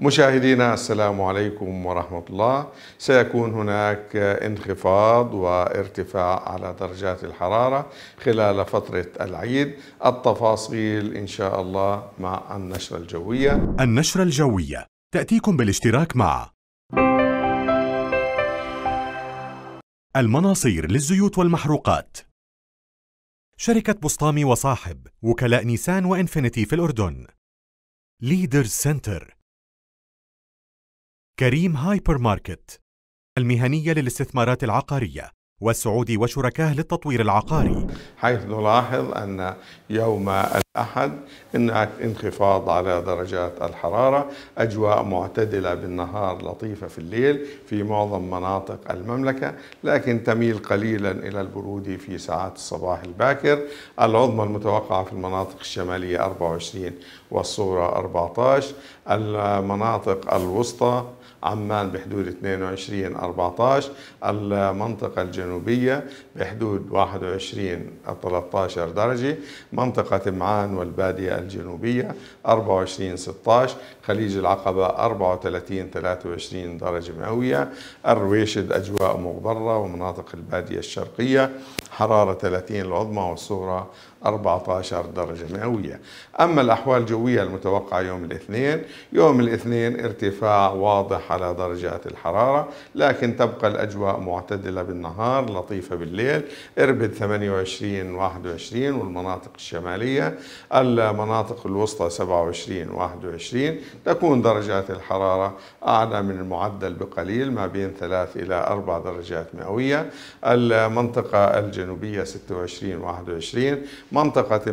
مشاهدينا السلام عليكم ورحمة الله سيكون هناك انخفاض وارتفاع على درجات الحرارة خلال فترة العيد التفاصيل إن شاء الله مع النشرة الجوية النشرة الجوية تأتيكم بالاشتراك مع المناصير للزيوت والمحروقات شركة بسطامي وصاحب وكلاء نيسان وإنفينيتي في الأردن ليدرز سنتر كريم هايبر ماركت المهنية للاستثمارات العقارية والسعودي وشركاه للتطوير العقاري حيث نلاحظ أن يوم أحد انخفاض على درجات الحرارة أجواء معتدلة بالنهار لطيفة في الليل في معظم مناطق المملكة لكن تميل قليلا إلى البرودة في ساعات الصباح الباكر العظمى المتوقعة في المناطق الشمالية 24 والصورة 14 المناطق الوسطى عمان بحدود 22 14 المنطقة الجنوبية بحدود 21 13 درجة منطقة معان عمان والبادية الجنوبية 24 16 خليج العقبة 34 23 درجة مئوية الرويشد أجواء مغبرة ومناطق البادية الشرقية حرارة 30 العظمى والصغرى 14 درجة مئوية أما الأحوال الجوية المتوقعة يوم الاثنين يوم الاثنين ارتفاع واضح على درجات الحرارة لكن تبقى الأجواء معتدلة بالنهار لطيفة بالليل إربد 28 21 والمناطق الشمالية المناطق الوسطى 27 21 تكون درجات الحرارة أعلى من المعدل بقليل ما بين 3 إلى 4 درجات مئوية المنطقة الجنوبية الجنوبية 26 21 منطقة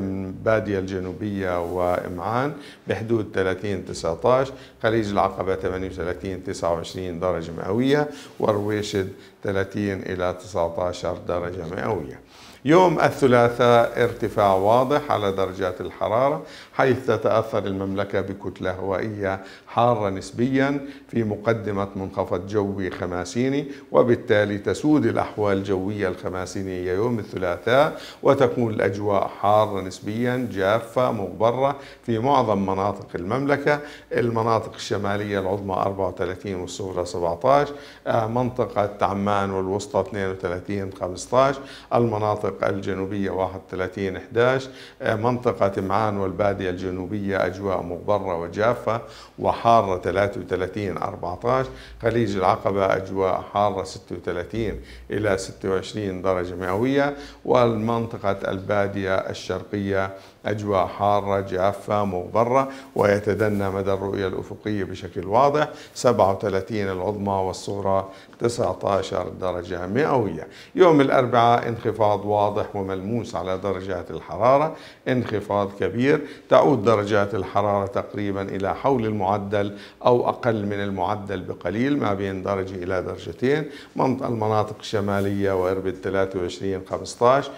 بادية الجنوبية وإمعان بحدود 30 19 خليج العقبة 38 29 درجة مئوية ورويشد 30 إلى 19 درجة مئوية يوم الثلاثاء ارتفاع واضح على درجات الحرارة حيث تتأثر المملكة بكتلة هوائية حارة نسبيا في مقدمة منخفض جوي خماسيني وبالتالي تسود الأحوال الجوية الخماسينية يوم الثلاثاء وتكون الأجواء حارة نسبيا جافة مغبرة في معظم مناطق المملكة المناطق الشمالية العظمى 34 والصغرى 17 آه، منطقة عمان والوسطى 32 15 المناطق المنطقة الجنوبية 31 11 آه، منطقة معان والبادية الجنوبية أجواء مغبرة وجافة وحارة 33 14 خليج العقبة أجواء حارة 36 إلى 26 درجة مئوية والمنطقة البادية الشرقية أجواء حارة جافة مغبرة ويتدنى مدى الرؤية الأفقية بشكل واضح 37 العظمى والصغرى 19 درجة مئوية يوم الأربعاء انخفاض واضح وملموس على درجات الحرارة انخفاض كبير تعود درجات الحرارة تقريبا إلى حول المعدل أو أقل من المعدل بقليل ما بين درجة إلى درجتين منطقة المناطق الشمالية وإربد 23 15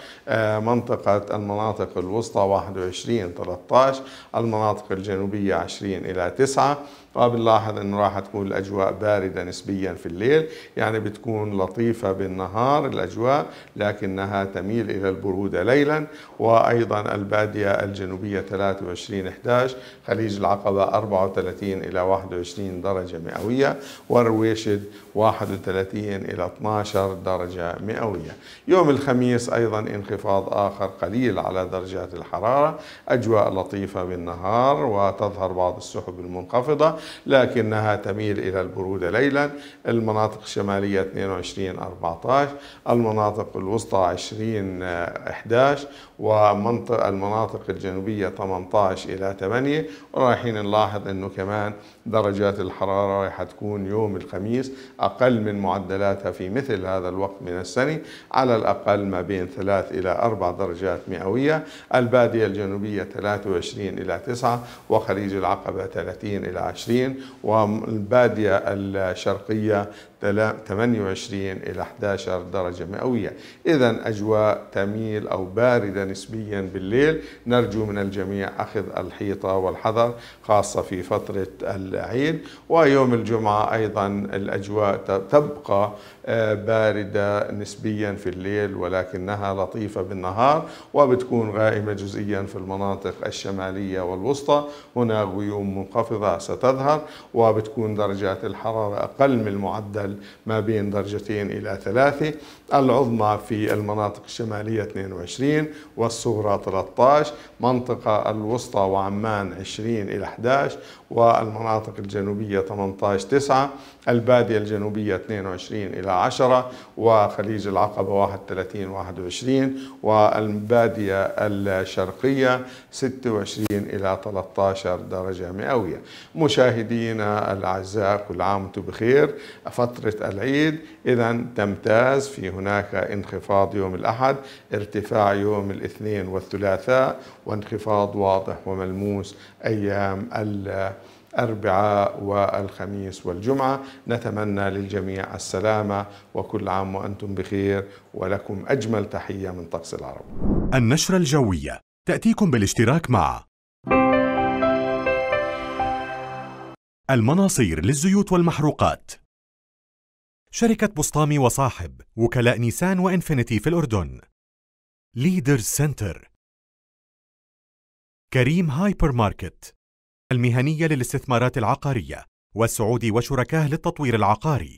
منطقة المناطق الوسطى 21 13 المناطق الجنوبية 20 إلى 9 فبنلاحظ انه راح تكون الاجواء بارده نسبيا في الليل يعني بتكون لطيفه بالنهار الاجواء لكنها تميل الى البروده ليلا وايضا الباديه الجنوبيه 23 11 خليج العقبه 34 الى 21 درجه مئويه ورويشد 31 الى 12 درجه مئويه يوم الخميس ايضا انخفاض اخر قليل على درجات الحراره اجواء لطيفه بالنهار وتظهر بعض السحب المنخفضه لكنها تميل إلى البرودة ليلا المناطق الشمالية 22 14 المناطق الوسطى 20 11 ومنطق المناطق الجنوبية 18 إلى 8 ورايحين نلاحظ أنه كمان درجات الحرارة رايحة تكون يوم الخميس أقل من معدلاتها في مثل هذا الوقت من السنة على الأقل ما بين 3 إلى 4 درجات مئوية البادية الجنوبية 23 إلى 9 وخليج العقبة 30 إلى 20 والبادية الشرقية 28 إلى 11 درجة مئوية إذا أجواء تميل أو باردة نسبيا بالليل نرجو من الجميع أخذ الحيطة والحذر خاصة في فترة العيد ويوم الجمعة أيضا الأجواء تبقى آه، باردة نسبيا في الليل ولكنها لطيفة بالنهار وبتكون غائمة جزئيا في المناطق الشمالية والوسطى هنا غيوم منخفضة ستظهر وبتكون درجات الحرارة أقل من المعدل ما بين درجتين إلى ثلاثة العظمى في المناطق الشمالية 22 والصغرى 13 منطقة الوسطى وعمان 20 إلى 11 والمناطق الجنوبية 18 9 البادية الجنوبية 22 إلى 10 وخليج العقبة 31 21 والبادية الشرقية 26 إلى 13 درجة مئوية مشاهدينا الأعزاء كل عام وانتم بخير فترة العيد إذا تمتاز في هناك انخفاض يوم الأحد ارتفاع يوم الاثنين الاثنين والثلاثاء وانخفاض واضح وملموس أيام الأربعاء والخميس والجمعة نتمنى للجميع السلامة وكل عام وأنتم بخير ولكم أجمل تحية من طقس العرب النشرة الجوية تأتيكم بالاشتراك مع المناصير للزيوت والمحروقات شركة بسطامي وصاحب وكلاء نيسان وإنفينيتي في الأردن ليدر سنتر كريم هايبر ماركت المهنية للاستثمارات العقارية والسعودي وشركاه للتطوير العقاري